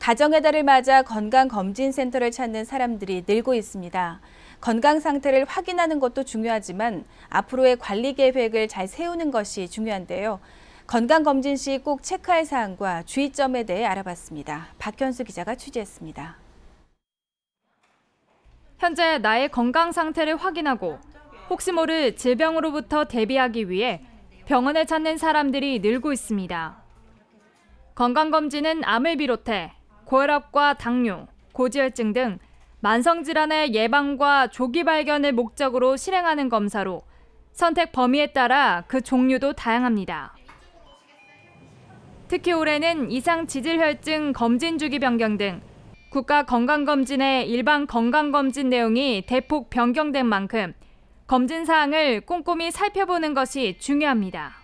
가정의 달을 맞아 건강검진센터를 찾는 사람들이 늘고 있습니다. 건강 상태를 확인하는 것도 중요하지만 앞으로의 관리 계획을 잘 세우는 것이 중요한데요. 건강검진 시 꼭 체크할 사항과 주의점에 대해 알아봤습니다. 박현수 기자가 취재했습니다. 현재 나의 건강 상태를 확인하고 혹시 모를 질병으로부터 대비하기 위해 병원을 찾는 사람들이 늘고 있습니다. 건강검진은 암을 비롯해 고혈압과 당뇨, 고지혈증 등 만성 질환의 예방과 조기 발견을 목적으로 실행하는 검사로 선택 범위에 따라 그 종류도 다양합니다. 특히 올해는 이상 지질혈증 검진 주기 변경 등 국가 건강검진의 일반 건강검진 내용이 대폭 변경된 만큼 검진 사항을 꼼꼼히 살펴보는 것이 중요합니다.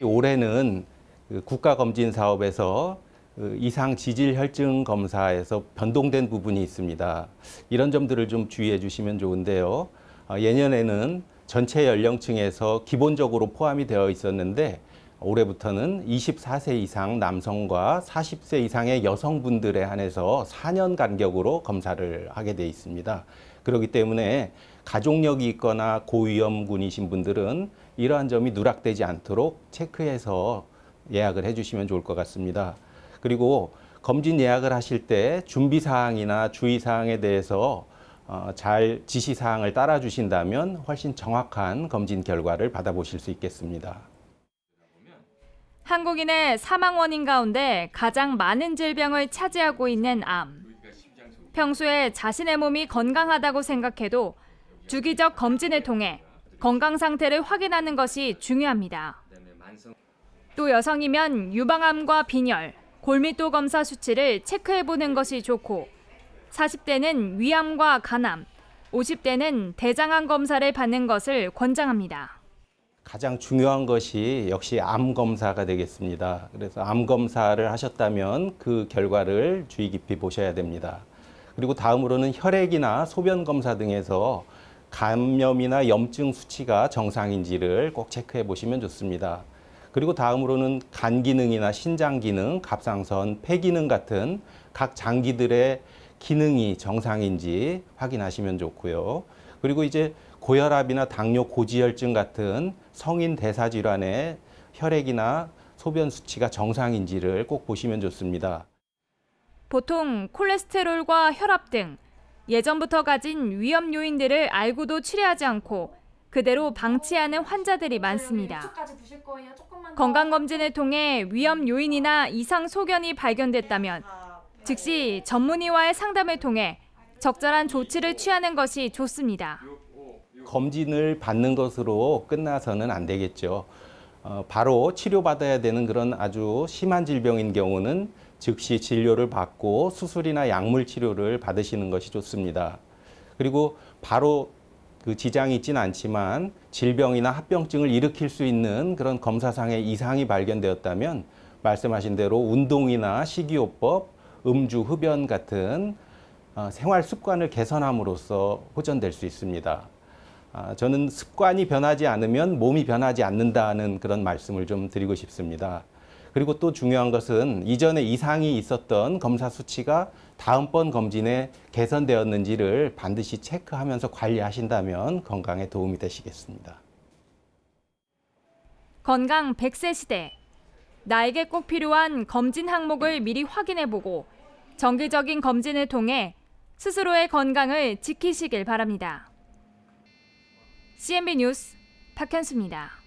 올해는 그 국가 검진 사업에서 그 이상 지질 혈증 검사에서 변동된 부분이 있습니다. 이런 점들을 좀 주의해 주시면 좋은데요. 아, 예년에는 전체 연령층에서 기본적으로 포함이 되어 있었는데 올해부터는 24세 이상 남성과 40세 이상의 여성분들에 한해서 4년 간격으로 검사를 하게 돼 있습니다. 그렇기 때문에 가족력이 있거나 고위험군이신 분들은 이러한 점이 누락되지 않도록 체크해서 예약을 해주시면 좋을 것 같습니다. 그리고 검진 예약을 하실 때 준비 사항이나 주의 사항에 대해서 어, 잘 지시 사항을 따라 주신다면 훨씬 정확한 검진 결과를 받아보실 수 있겠습니다. 한국인의 사망 원인 가운데 가장 많은 질병을 차지하고 있는 암. 평소에 자신의 몸이 건강하다고 생각해도 주기적 검진을 통해 건강 상태를 확인하는 것이 중요합니다. 또 여성이면 유방암과 빈혈, 골밀도 검사 수치를 체크해보는 것이 좋고 40대는 위암과 간암, 50대는 대장암 검사를 받는 것을 권장합니다. 가장 중요한 것이 역시 암 검사가 되겠습니다. 그래서 암 검사를 하셨다면 그 결과를 주의 깊이 보셔야 됩니다. 그리고 다음으로는 혈액이나 소변 검사 등에서 감염이나 염증 수치가 정상인지를 꼭 체크해 보시면 좋습니다. 그리고 다음으로는 간 기능이나 신장 기능, 갑상선, 폐 기능 같은 각 장기들의 기능이 정상인지 확인하시면 좋고요. 그리고 이제 고혈압이나 당뇨 고지혈증 같은 성인 대사 질환의 혈액이나 소변 수치가 정상인지를 꼭 보시면 좋습니다. 보통 콜레스테롤과 혈압 등 예전부터 가진 위험 요인들을 알고도 치료하지 않고 그대로 방치하는 환자들이 네, 많습니다. 건강검진을 통해 위험 요인이나 이상 소견이 발견됐다면 네, 즉시 전문의와의 상담을 통해 적절한 조치를 취하는 것이 좋습니다. 검진을 받는 것으로 끝나서는 안 되겠죠. 어, 바로 치료받아야 되는 그런 아주 심한 질병인 경우는 즉시 진료를 받고 수술이나 약물 치료를 받으시는 것이 좋습니다. 그리고 바로 그 지장이 있진 않지만 질병이나 합병증을 일으킬 수 있는 그런 검사상의 이상이 발견되었다면 말씀하신 대로 운동이나 식이요법, 음주, 흡연 같은 어, 생활 습관을 개선함으로써 호전될 수 있습니다. 아, 저는 습관이 변하지 않으면 몸이 변하지 않는다는 그런 말씀을 좀 드리고 싶습니다. 그리고 또 중요한 것은 이전에 이상이 있었던 검사 수치가 다음번 검진에 개선되었는지를 반드시 체크하면서 관리하신다면 건강에 도움이 되시겠습니다. 건강 100세 시대. 나에게 꼭 필요한 검진 항목을 미리 확인해보고 정기적인 검진을 통해 스스로의 건강을 지키시길 바랍니다. CNB 뉴스 박현수입니다.